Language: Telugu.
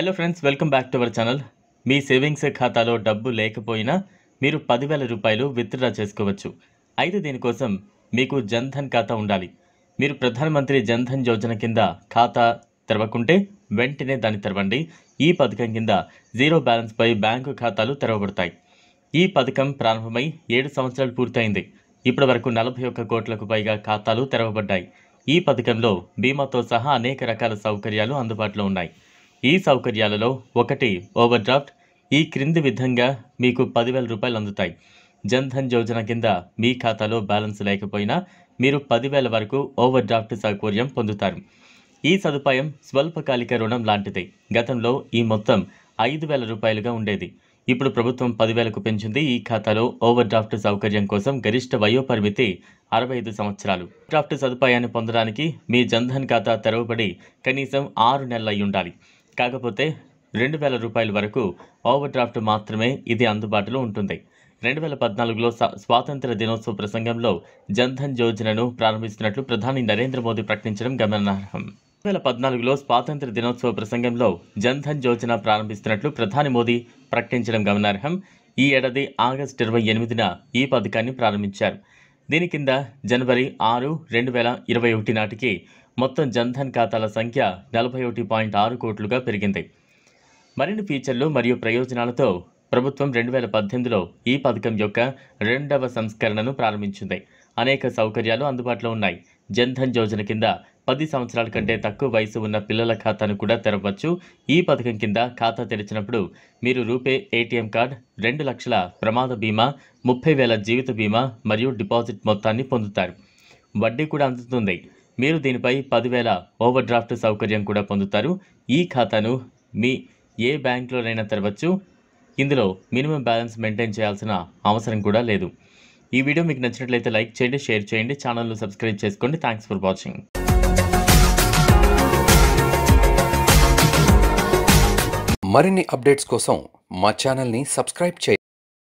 hello friends welcome back to our channel మీ సేవింగ్స్ ఖాతాలో డబ్బు లేకపోయినా మీరు పదివేల రూపాయలు విత్డ్రా చేసుకోవచ్చు అయితే దీనికోసం మీకు జన్ధన్ ఖాతా ఉండాలి మీరు ప్రధానమంత్రి జన్ధన్ యోజన కింద ఖాతా తెరవకుంటే వెంటనే దాన్ని తెరవండి ఈ పథకం కింద జీరో బ్యాలెన్స్పై బ్యాంకు ఖాతాలు తెరవబడతాయి ఈ పథకం ప్రారంభమై ఏడు సంవత్సరాలు పూర్తయింది ఇప్పటి వరకు నలభై ఒక్క కోట్లకు పైగా ఖాతాలు తెరవబడ్డాయి ఈ పథకంలో బీమాతో సహా అనేక రకాల సౌకర్యాలు అందుబాటులో ఉన్నాయి ఈ సౌకర్యాలలో ఒకటి ఓవర్ డ్రాఫ్ట్ ఈ క్రింది విధంగా మీకు పదివేల రూపాయలు అందుతాయి జన్ధన్ యోజన కింద మీ ఖాతాలో బ్యాలెన్స్ లేకపోయినా మీరు పదివేల వరకు ఓవర్ డ్రాఫ్ట్ సౌకర్యం పొందుతారు ఈ సదుపాయం స్వల్పకాలిక రుణం లాంటిది గతంలో ఈ మొత్తం ఐదు వేల రూపాయలుగా ఉండేది ఇప్పుడు ప్రభుత్వం పదివేలకు పెంచింది ఈ ఖాతాలో ఓవర్ డ్రాఫ్ట్ సౌకర్యం కోసం గరిష్ట వయోపరిమితి అరవై ఐదు సంవత్సరాలు డ్రాఫ్ట్ సదుపాయాన్ని పొందడానికి మీ జన్ధన్ ఖాతా తెరవబడి కనీసం ఆరు నెలలు ఉండాలి కాకపోతే రెండు వేల రూపాయల వరకు ఓవర్ డ్రాఫ్ట్ మాత్రమే ఇది అందుబాటులో ఉంటుంది రెండు వేల పద్నాలుగులో స్వాతంత్ర దినోత్సవ ప్రసంగంలో జన్ధన్ యోజనను ప్రారంభిస్తున్నట్లు ప్రధాని నరేంద్ర మోదీ ప్రకటించడం గమనార్హం రెండు వేల పద్నాలుగులో స్వాతంత్ర దినోత్సవ ప్రసంగంలో జన్ధన్ యోజన ప్రారంభిస్తున్నట్లు ప్రధాని మోదీ ప్రకటించడం గమనార్హం ఈ ఏడాది ఆగస్టు ఇరవై ఎనిమిదిన ఈ పథకాన్ని ప్రారంభించారు దీని కింద జనవరి ఆరు రెండు వేల ఇరవై ఒకటి నాటికి మొత్తం జన్ధన్ ఖాతాల సంఖ్య నలభై ఒకటి పాయింట్ ఆరు కోట్లుగా పెరిగింది మరిన్ని ఫీచర్లు మరియు ప్రయోజనాలతో ప్రభుత్వం రెండు వేల పద్దెనిమిదిలో ఈ పథకం యొక్క రెండవ సంస్కరణను ప్రారంభించింది అనేక సౌకర్యాలు అందుబాటులో ఉన్నాయి జన్ధన్ యోజన కింద పది సంవత్సరాల కంటే తక్కువ వయసు ఉన్న పిల్లల ఖాతాను కూడా తెరవచ్చు ఈ పథకం కింద ఖాతా తెరిచినప్పుడు మీరు రూపే ఏటీఎం కార్డ్ రెండు లక్షల ప్రమాద బీమా ముప్పై వేల జీవిత బీమా మరియు డిపాజిట్ మొత్తాన్ని పొందుతారు వడ్డీ కూడా అందుతుంది మీరు దీనిపై పదివేల ఓవర్ డ్రాఫ్ట్ సౌకర్యం కూడా పొందుతారు ఈ ఖాతాను మీ ఏ బ్యాంక్లోనైనా తెరవచ్చు ఇందులో మినిమం బ్యాలెన్స్ మెయింటైన్ చేయాల్సిన అవసరం కూడా లేదు ఈ వీడియో మీకు నచ్చినట్లయితే లైక్ చేయండి షేర్ చేయండి ఛానల్ను సబ్స్క్రైబ్ చేసుకోండి థ్యాంక్స్ ఫర్ వాచింగ్ మరిన్ని అప్డేట్స్ కోసం మా ఛానల్ని సబ్స్క్రైబ్